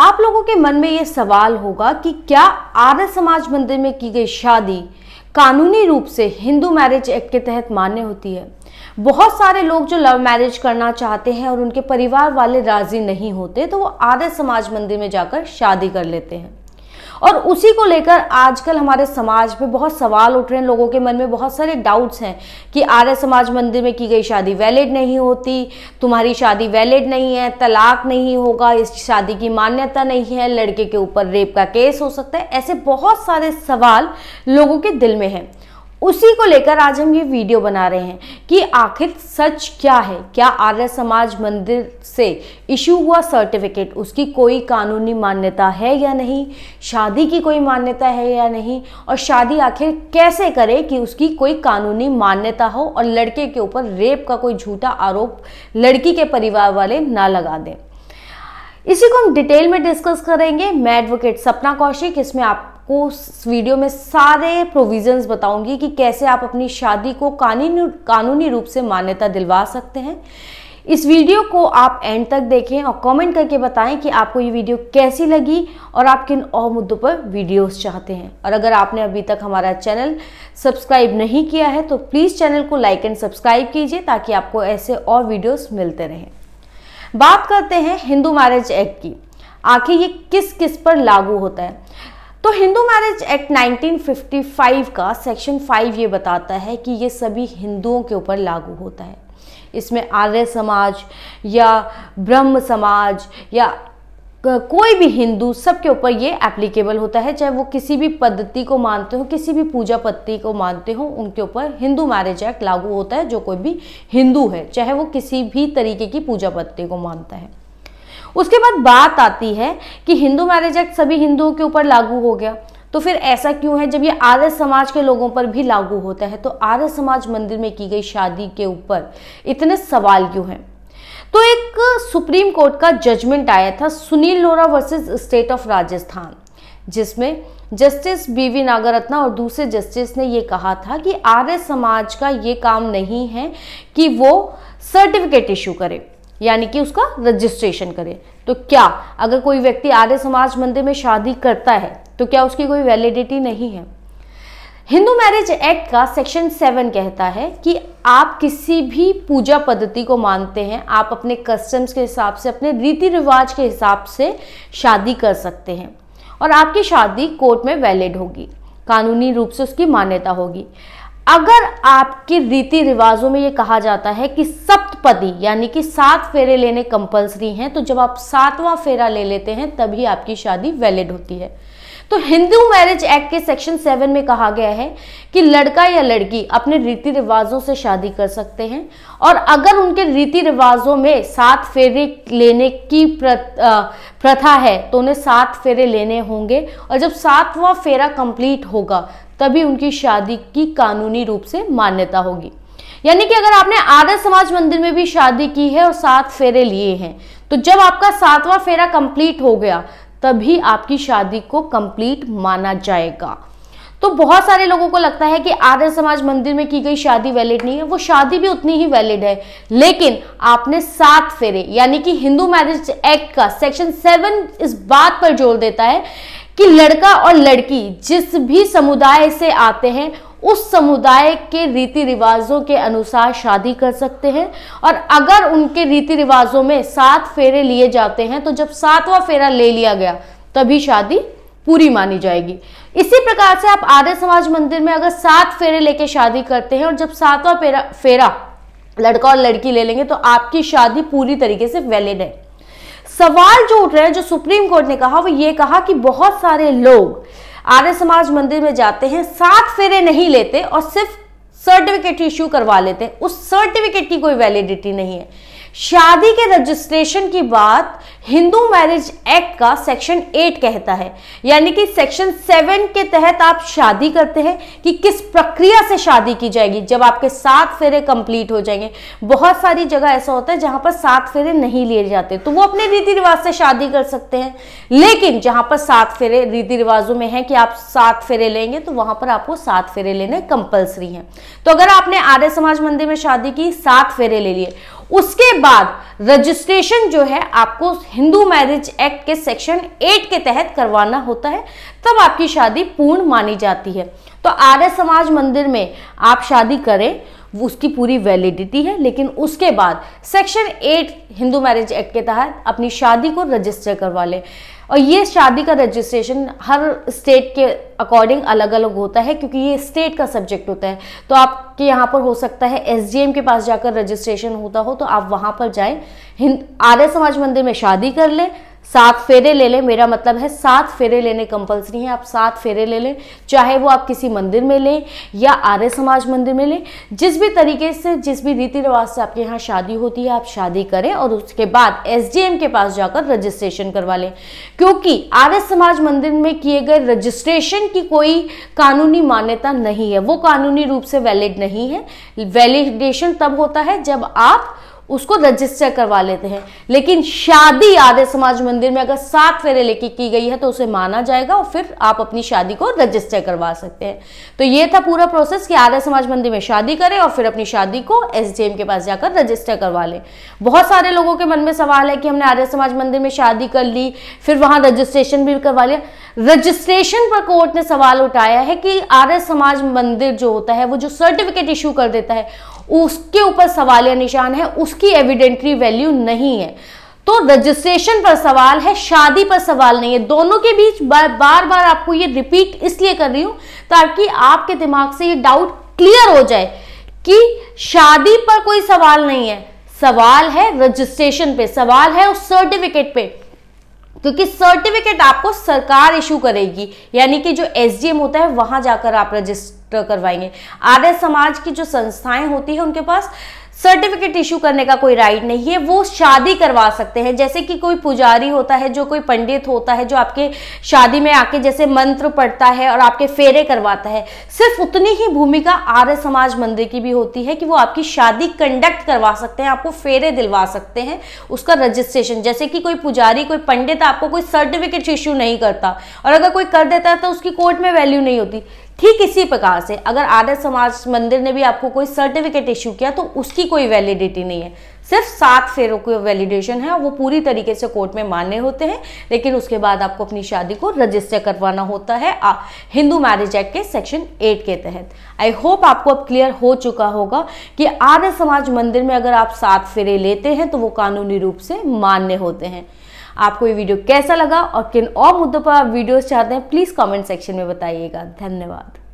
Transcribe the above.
आप लोगों के मन में ये सवाल होगा कि क्या आर्य समाज मंदिर में की गई शादी कानूनी रूप से हिंदू मैरिज एक्ट के तहत मान्य होती है बहुत सारे लोग जो लव मैरिज करना चाहते हैं और उनके परिवार वाले राजी नहीं होते तो वो आर्य समाज मंदिर में जाकर शादी कर लेते हैं और उसी को लेकर आजकल हमारे समाज में बहुत सवाल उठ रहे हैं लोगों के मन में बहुत सारे डाउट्स हैं कि आर्य समाज मंदिर में की गई शादी वैलिड नहीं होती तुम्हारी शादी वैलिड नहीं है तलाक नहीं होगा इस शादी की मान्यता नहीं है लड़के के ऊपर रेप का केस हो सकता है ऐसे बहुत सारे सवाल लोगों के दिल में हैं उसी को लेकर आज हम ये वीडियो बना रहे हैं कि आखिर सच क्या है क्या आर्य समाज मंदिर से इशू हुआ सर्टिफिकेट उसकी कोई कानूनी मान्यता है या नहीं शादी की कोई मान्यता है या नहीं और शादी आखिर कैसे करे कि उसकी कोई कानूनी मान्यता हो और लड़के के ऊपर रेप का कोई झूठा आरोप लड़की के परिवार वाले ना लगा दें इसी को हम डिटेल में डिस्कस करेंगे मैं एडवोकेट सपना कौशिक इसमें आप आपको इस वीडियो में सारे प्रोविजंस बताऊंगी कि कैसे आप अपनी शादी को कानूनी कानूनी रूप से मान्यता दिलवा सकते हैं इस वीडियो को आप एंड तक देखें और कमेंट करके बताएं कि आपको ये वीडियो कैसी लगी और आप किन और मुद्दों पर वीडियोस चाहते हैं और अगर आपने अभी तक हमारा चैनल सब्सक्राइब नहीं किया है तो प्लीज़ चैनल को लाइक एंड सब्सक्राइब कीजिए ताकि आपको ऐसे और वीडियोस मिलते रहें बात करते हैं हिंदू मैरिज एक्ट की आखिर ये किस किस पर लागू होता है तो हिंदू मैरिज एक्ट 1955 का सेक्शन 5 ये बताता है कि ये सभी हिंदुओं के ऊपर लागू होता है इसमें आर्य समाज या ब्रह्म समाज या कोई भी हिंदू सबके ऊपर ये एप्लीकेबल होता है चाहे वो किसी भी पद्धति को मानते हो किसी भी पूजा पद्धति को मानते हो उनके ऊपर हिंदू मैरिज एक्ट लागू होता है जो कोई भी हिंदू है चाहे वो किसी भी तरीके की पूजा पद्धति को मानता है उसके बाद बात आती है कि हिंदू मैरिज एक्ट सभी हिंदुओं के ऊपर लागू हो गया तो फिर ऐसा क्यों है जब ये आर्य समाज के लोगों पर भी लागू होता है तो आर्य समाज मंदिर में की गई शादी के ऊपर इतने सवाल क्यों हैं तो एक सुप्रीम कोर्ट का जजमेंट आया था Sunil Lora versus state of Rajasthan जिसमें जस्टिस बी वी नागरत्ना और दूसरे जस्टिस ने ये कहा था कि आर्य समाज का ये काम नहीं है कि वो सर्टिफिकेट इशू करे यानी कि उसका रजिस्ट्रेशन करें तो क्या अगर कोई व्यक्ति आर्य समाज मंदिर में शादी करता है तो क्या उसकी कोई वैलिडिटी नहीं है हिंदू मैरिज एक्ट का सेक्शन सेवन कहता है कि आप किसी भी पूजा पद्धति को मानते हैं आप अपने कस्टम्स के हिसाब से अपने रीति रिवाज के हिसाब से शादी कर सकते हैं और आपकी शादी कोर्ट में वैलिड होगी कानूनी रूप से उसकी मान्यता होगी अगर आपके रीति रिवाजों में ये कहा जाता है कि सप्तपदी यानी कि सात फेरे लेने कंपलसरी हैं तो जब आप सातवां फेरा ले लेते हैं तभी आपकी शादी वैलिड होती है तो हिंदू मैरिज एक्ट के सेक्शन सेवन में कहा गया है कि लड़का या लड़की अपने रीति रिवाजों से शादी कर सकते हैं और अगर उनके रीति रिवाजों में सात फेरे लेने की प्रथा है तो उन्हें सात फेरे लेने होंगे और जब सातवां फेरा कंप्लीट होगा तभी उनकी शादी की कानूनी रूप से मान्यता होगी यानी कि अगर आपने आर्य समाज मंदिर में भी शादी की है और सात फेरे लिए हैं तो जब आपका सातवां फेरा कंप्लीट हो गया तभी आपकी शादी को कंप्लीट माना जाएगा तो बहुत सारे लोगों को लगता है कि आर्य समाज मंदिर में की गई शादी वैलिड नहीं है वो शादी भी उतनी ही वैलिड है लेकिन आपने सात फेरे यानी कि हिंदू मैरिज एक्ट का सेक्शन सेवन इस बात पर जोर देता है कि लड़का और लड़की जिस भी समुदाय से आते हैं उस समुदाय के रीति रिवाजों के अनुसार शादी कर सकते हैं और अगर उनके रीति रिवाजों में सात फेरे लिए जाते हैं तो जब सातवां फेरा ले लिया गया तभी शादी पूरी मानी जाएगी इसी प्रकार से आप आर्य समाज मंदिर में अगर सात फेरे लेके शादी करते हैं और जब सातवां फेरा फेरा लड़का और लड़की ले लेंगे तो आपकी शादी पूरी तरीके से वैलिड है सवाल जो उठ रहे हैं जो सुप्रीम कोर्ट ने कहा वो ये कहा कि बहुत सारे लोग आर्य समाज मंदिर में जाते हैं सात फेरे नहीं लेते और सिर्फ सर्टिफिकेट इश्यू करवा लेते हैं उस सर्टिफिकेट की कोई वैलिडिटी नहीं है शादी के रजिस्ट्रेशन की बात हिंदू मैरिज एक्ट का सेक्शन एट कहता है यानी कि सेक्शन सेवन के तहत आप शादी करते हैं कि किस प्रक्रिया से शादी की जाएगी जब आपके सात फेरे कंप्लीट हो जाएंगे बहुत सारी जगह ऐसा होता है जहां पर सात फेरे नहीं लिए जाते तो वो अपने रीति रिवाज से शादी कर सकते हैं लेकिन जहां पर सात फेरे रीति रिवाजों में है कि आप सात फेरे लेंगे तो वहां पर आपको सात फेरे लेने कंपल्सरी हैं तो अगर आपने आर्य समाज मंदिर में शादी की सात फेरे ले लिए उसके बाद रजिस्ट्रेशन जो है आपको हिंदू मैरिज एक्ट के सेक्शन 8 के तहत करवाना होता है तब आपकी शादी पूर्ण मानी जाती है तो आर्य समाज मंदिर में आप शादी करें उसकी पूरी वैलिडिटी है लेकिन उसके बाद सेक्शन 8 हिंदू मैरिज एक्ट के तहत अपनी शादी को रजिस्टर करवा लें और ये शादी का रजिस्ट्रेशन हर स्टेट के अकॉर्डिंग अलग अलग होता है क्योंकि ये स्टेट का सब्जेक्ट होता है तो आपके यहाँ पर हो सकता है एसडीएम के पास जाकर रजिस्ट्रेशन होता हो तो आप वहाँ पर जाएं हिंद आर्य समाज मंदिर में शादी कर लें सात फेरे ले लें मेरा मतलब है सात फेरे लेने कंपलसरी है आप सात फेरे ले लें चाहे वो आप किसी मंदिर में लें या आर्य समाज मंदिर में लें जिस भी तरीके से जिस भी रीति रिवाज से आपके यहाँ शादी होती है आप शादी करें और उसके बाद एसडीएम के पास जाकर रजिस्ट्रेशन करवा लें क्योंकि आर्य समाज मंदिर में किए गए रजिस्ट्रेशन की कोई कानूनी मान्यता नहीं है वो कानूनी रूप से वैलिड नहीं है वैलिडेशन तब होता है जब आप उसको रजिस्टर करवा लेते हैं लेकिन शादी आर्य समाज मंदिर में अगर सात फेरे लेके की गई है तो उसे माना जाएगा और फिर आप अपनी शादी को रजिस्टर करवा सकते हैं तो ये था पूरा प्रोसेस कि आर्य समाज मंदिर में शादी करें और फिर अपनी शादी को एस के पास जाकर रजिस्टर करवा लें बहुत सारे लोगों के मन में सवाल है कि हमने आर्य समाज मंदिर में शादी कर ली फिर वहाँ रजिस्ट्रेशन भी करवा लिया रजिस्ट्रेशन पर कोर्ट ने सवाल उठाया है कि आर्य समाज मंदिर जो होता है वो जो सर्टिफिकेट इशू कर देता है उसके ऊपर सवाल या निशान है उसकी एविडेंट्री वैल्यू नहीं है तो रजिस्ट्रेशन पर सवाल है शादी पर सवाल नहीं है दोनों के बीच बार बार, बार आपको ये रिपीट इसलिए कर रही हूं ताकि आपके दिमाग से ये डाउट क्लियर हो जाए कि शादी पर कोई सवाल नहीं है सवाल है रजिस्ट्रेशन पे सवाल है उस सर्टिफिकेट पे क्योंकि सर्टिफिकेट आपको सरकार इशू करेगी यानी कि जो एसडीएम होता है वहां जाकर आप रजिस्टर करवाएंगे आर्य समाज की जो संस्थाएं होती है उनके पास सर्टिफिकेट इशू करने का कोई राइट नहीं है वो शादी करवा सकते हैं जैसे कि कोई पुजारी होता है जो कोई पंडित होता है जो आपके शादी में आके जैसे मंत्र पढ़ता है और आपके फेरे करवाता है सिर्फ उतनी ही भूमिका आर्य समाज मंदिर की भी होती है कि वो आपकी शादी कंडक्ट करवा सकते हैं आपको फेरे दिलवा सकते हैं उसका रजिस्ट्रेशन जैसे कि कोई पुजारी कोई पंडित आपको कोई सर्टिफिकेट इशू नहीं करता और अगर कोई कर देता है तो उसकी कोर्ट में वैल्यू नहीं होती ठीक इसी प्रकार से अगर आदर्श समाज मंदिर ने भी आपको कोई सर्टिफिकेट इश्यू किया तो उसकी कोई वैलिडिटी नहीं है सिर्फ सात फेरों की वैलिडेशन है और वो पूरी तरीके से कोर्ट में मान्य होते हैं लेकिन उसके बाद आपको अपनी शादी को रजिस्टर करवाना होता है हिंदू मैरिज एक्ट के सेक्शन एट के तहत आई होप आपको अब क्लियर हो चुका होगा कि आर्य समाज मंदिर में अगर आप सात फेरे लेते हैं तो वो कानूनी रूप से मान्य होते हैं आपको ये वीडियो कैसा लगा और किन और मुद्दों पर आप वीडियोस चाहते हैं प्लीज़ कमेंट सेक्शन में बताइएगा धन्यवाद